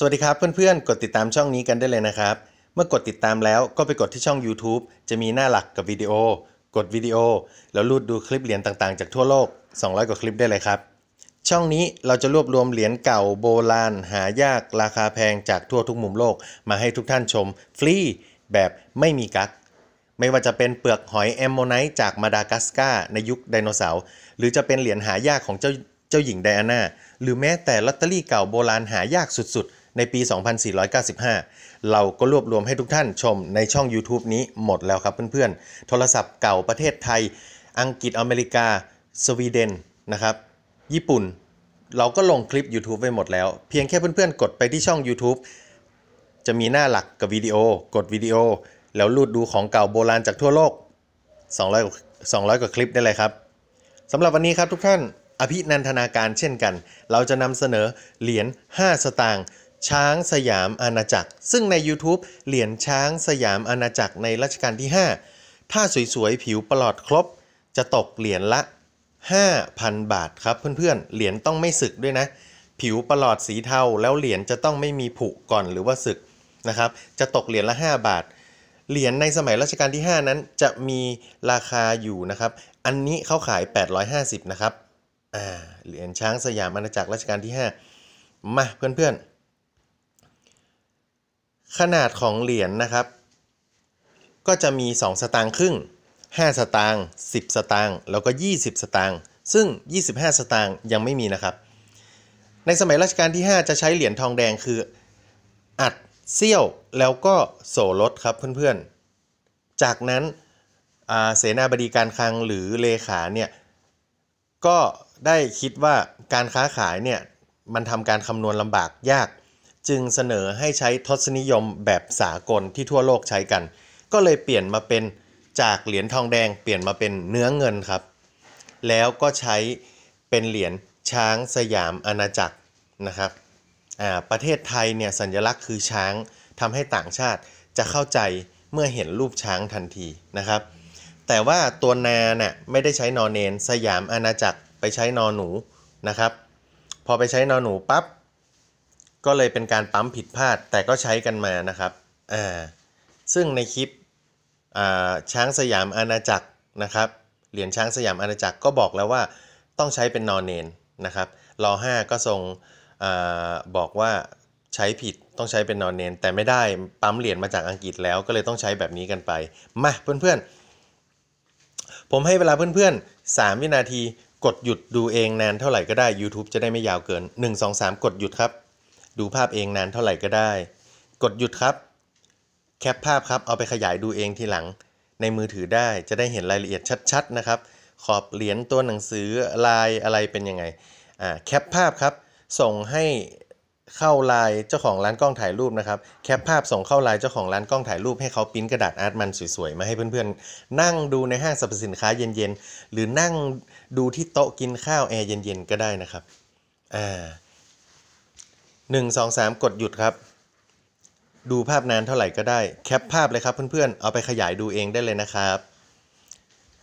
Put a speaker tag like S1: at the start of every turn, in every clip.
S1: สวัสดีครับเพื่อนๆกดติดตามช่องนี้กันได้เลยนะครับ เมื่อกดติดตามแล้วก็ไปกดที่ช่อง YouTube จะมีหน้าหลักกับวิดีโอ กดวิดีโอแล้วรูดดูคลิปเหรียญต่าง ๆ จากทั่วโลก 200กว่าคลิปได้เลยครับ ช่องนี้เราจะรวบรวมเหรียญเก่าโบราณหายากราคาแพงจากทั่วทุกมุมโลกมาให้ทุกท่านชมฟรีแบบไม่มีกักไม่ว่าจะเป็นเปลือกหอยแอมโมไนต์จากมาดากัสการ์ในยุคไดโนเสาร์หรือจะเป็นเหรียญหายากของเจ้าเจ้าหญิงไดอาน่าหรือแม้แต่ลอตเตอรี่เก่าโบราณหายากสุดในปี 2495 เราก็รวบรวมให้ทุกท่านชมในช่อง YouTube นี้หมดแล้วครับเพื่อนๆโทรศัพท์เก่าประเทศไทย อังกฤษ อเมริกา สวีเดน นะครับ ญี่ปุ่น เราก็ลงคลิป YouTube ไว้หมดแล้ว เพียงแค่เพื่อนๆ กดไปที่ช่อง YouTube จะมีหน้าหลักกับวิดีโอ กดวิดีโอ แล้วลูดดูของเก่าโบราณจากทั่วโลก 200 200กว่าคลิปได้เลยครับสำหรับวันนี้ครับทุกท่าน อภินันทนาการเช่นกัน เราจะนำเสนอเหรียญ5สตางค์ช้างสยามอาณาจักร ซึ่งใน YouTube เหรียญช้างสยามอาณาจักรในรัชกาลที่ 5 ถ้าสวย ๆ ผิวประหลอดครบ จะตกเหรียญละ 5,000 บาทครับเพื่อนๆ เหรียญต้องไม่สึกด้วยนะ ผิวประหลอดสีเทาแล้วเหรียญจะต้องไม่มีผุก่อนหรือว่าสึกนะครับ จะตกเหรียญละ 5 บาท เหรียญในสมัยรัชกาลที่ 5 นั้นจะมีราคาอยู่นะครับ อันนี้เขาขาย850นะครับเหรียญช้างสยามอาณาจักรรัชกาลที่ 5มาเพื่อนๆขนาดของเหรียญนนะครับ ก็จะมี 2 สตางค์ครึ่ง 5 สตางค์10 สตางค์แล้วก็ 20 สตางค์ซึ่ง 25 สตางค์ยังไม่มีนะครับ ในสมัยรัชกาลที่ 5 จะใช้เหรียญทองแดงคือ อัดเซี่ยวแล้วก็โสรถครับเพื่อนๆ จากนั้นเสนาบดีการคลังหรือเลขาเนี่ยก็ได้คิดว่าการค้าขายเนี่ยมันทำการคำนวณลำบากยากจึงเสนอให้ใช้ทศนิยมแบบสากลที่ทั่วโลกใช้กัน ก็เลยเปลี่ยนมาเป็นจากเหรียญทองแดง เปลี่ยนมาเป็นเนื้อเงินครับ แล้วก็ใช้เป็นเหรียญช้างสยามอาณาจักรนะครับ ประเทศไทยเนี่ยสัญลักษณ์คือช้างทำให้ต่างชาติจะเข้าใจเมื่อเห็นรูปช้างทันทีนะครับ แต่ว่าตัวนาเนี่ยไม่ได้ใช้นอนเนนสยามอาณาจักรไปใช้นอนหนูนะครับ พอไปใช้นอนหนูปับ๊บก็เลยเป็นการปั๊มผิดพลาดแต่ก็ใช้กันมานะครับ อ่า ซึ่งในคลิปช้างสยามอาณาจักรนะครับ เหรียญช้างสยามอาณาจักรก็บอกแล้วว่าต้องใช้เป็นนอนเนนนะครับ รอ5ก็ทรงอบอกว่าใช้ผิดต้องใช้เป็นนอนเนน แต่ไม่ได้ปั๊มเหรียญมาจากอังกฤษแล้วก็เลยต้องใช้แบบนี้กันไป มาเพื่อนๆ ผมให้เวลาเพื่อนๆ 3 วินาทีกดหยุดดูเองนาน เท่าไหร่ก็ได้ YouTube จะได้ไม่ยาวเกิน1 2 3 กดหยุดครับดูภาพเองนานเท่าไหร่ก็ได้ กดหยุดครับ แคปภาพครับ เอาไปขยายดูเองทีหลังในมือถือได้ จะได้เห็นรายละเอียดชัดๆ นะครับ ขอบเหรียญตัวหนังสือลายอะไรเป็นยังไง อ่า แคปภาพครับ ส่งให้เข้าลายเจ้าของร้านกล้องถ่ายรูปนะครับ แคปภาพส่งเข้าลายเจ้าของร้านกล้องถ่ายรูปให้เขาพิมพ์กระดาษอาร์ตมันสวยๆมาให้เพื่อนๆนั่งดูในห้างสรรพสินค้าเย็นๆ หรือนั่งดูที่โต๊ะกินข้าวแอร์เย็นๆก็ได้นะครับ อ่า1 2 3 กดหยุดครับ ดูภาพนาน เท่าไหร่ก็ได้แคปภาพเลยครับเพื่อนๆเอาไปขยายดูเองได้เลยนะครับ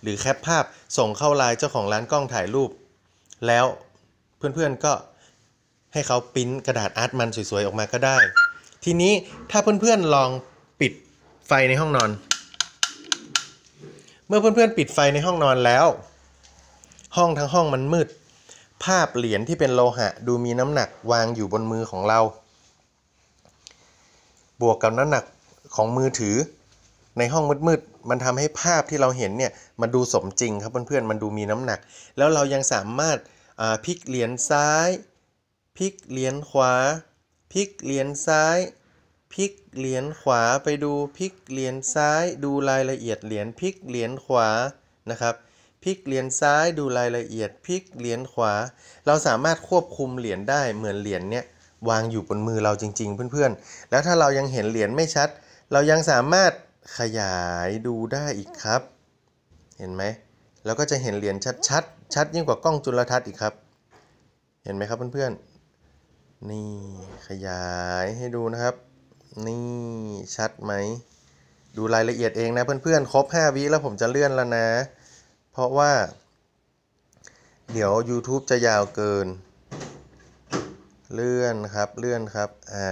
S1: หรือแคปภาพส่งเข้าไลน์เจ้าของร้านกล้องถ่ายรูป แล้วเพื่อนๆก็ให้เขาปริ้นกระดาษอาร์ตมันสวยๆออกมาก็ได้ ทีนี้ถ้าเพื่อนๆลองปิดไฟในห้องนอน เมื่อเพื่อนๆปิดไฟในห้องนอนแล้ว ห้องทั้งห้องมันมืดภาพเหรียญที่เป็นโลหะ ดูมีน้ำหนักวางอยู่บนมือของเรา บวกกับน้ำหนักของมือถือ ในห้องมืดๆมันทำให้ภาพที่เราเห็นเนี่ยมันดูสมจริงครับ เพื่อนๆมันดูมีน้ำหนัก แล้วเรายังสามารถพลิกเหรียญซ้ายพลิกเหรียญขวาพลิกเหรียญซ้ายพลิกเหรียญขวาไปดูพลิกเหรียญซ้าย ดูรายละเอียดเหรียญพลิกเหรียญขวานะครับพลิกเหรียญซ้ายดูรายละเอียดพลิกเหรียญขวา เราสามารถควบคุมเหรียญได้เหมือนเหรียญเนี้ย วางอยู่บนมือเราจริงๆเพื่อนๆ แล้วถ้าเรายังเห็นเหรียญไม่ชัด เรายังสามารถขยายดูได้อีกครับ เห็นไหมเราก็จะเห็นเหรียญชัดชัดชัดยิ่งกว่ากล้องจุลทรรศน์อีกครับ เห็นไหมครับเพื่อนๆ นี่ขยายให้ดูนะครับ นี่ชัดไหมดูรายละเอียดเองนะเพื่อนๆ ครบ 5วิแล้วผมจะเลื่อนแล้วนะเพราะว่า เดี๋ยว YouTube จะยาวเกิน เลื่อนครับเลื่อนครับอ่า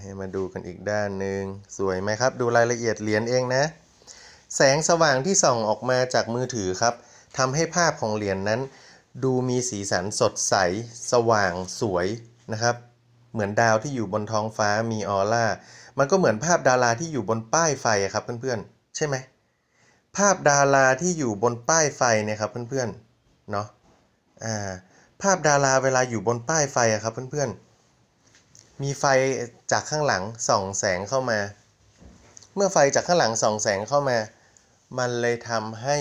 S1: ให้มาดูกันอีกด้านหนึ่งสวยไหมครับดูรายละเอียดเหรียญเองนะแสงสว่างที่ส่องออกมาจากมือถือครับทำให้ภาพของเหรียญนนั้น ดูมีสีสันสดใส สว่างสวยนะครับ เหมือนดาวที่อยู่บนท้องฟ้ามีออร่า มันก็เหมือนภาพดาราที่อยู่บนป้ายไฟครับเพื่อนๆใช่ไหมภาพดาราที่อยู่บนป้ายไฟเนี่ยครับ เพื่อนๆเนาะ อ่าภาพดาราเวลาอยู่บนป้ายไฟอะครับเพื่อนๆ มีไฟจากข้างหลังส่องแสงเข้ามา เมื่อไฟจากข้างหลังส่องแสงเข้ามา มันเลยทำให้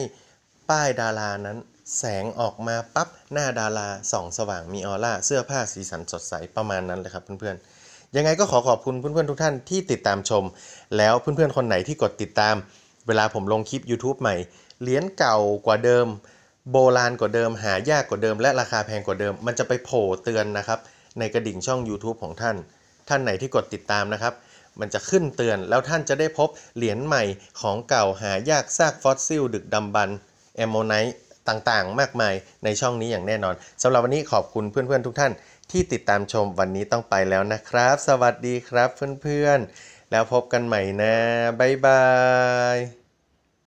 S1: ป้ายดารานั้น แสงออกมาปั๊บหน้าดาราส่องสว่างมีออร่าเสื้อผ้าสีสันสดใสประมาณนั้นเลยครับเพื่อนๆ ยังไงก็ขอขอบคุณเพื่อนๆ ทุกท่านที่ติดตามชม แล้วเพื่อนๆคนไหนที่กดติดตามเวลาผมลงคลิป YouTube ใหม่เหรียญเก่ากว่าเดิม โบราณกว่าเดิมหายากกว่าเดิมและราคาแพงกว่าเดิม มันจะไปโผล่เตือนนะครับ ในกระดิ่งช่อง YouTube ของท่าน ท่านไหนที่กดติดตามนะครับ มันจะขึ้นเตือนแล้วท่านจะได้พบ เหรียญใหม่ของเก่าหายากซากฟอสซิล ดึกดำบรรแอมโมไนต์ต่างๆมากมายในช่องนี้อย่างแน่นอนสำหรับวันนี้ขอบคุณเพื่อนๆทุกท่าน ที่ติดตามชมวันนี้ต้องไปแล้วนะครับ สวัสดีครับเพื่อนๆแล้วพบกันใหม่นะ บ๊าย บาย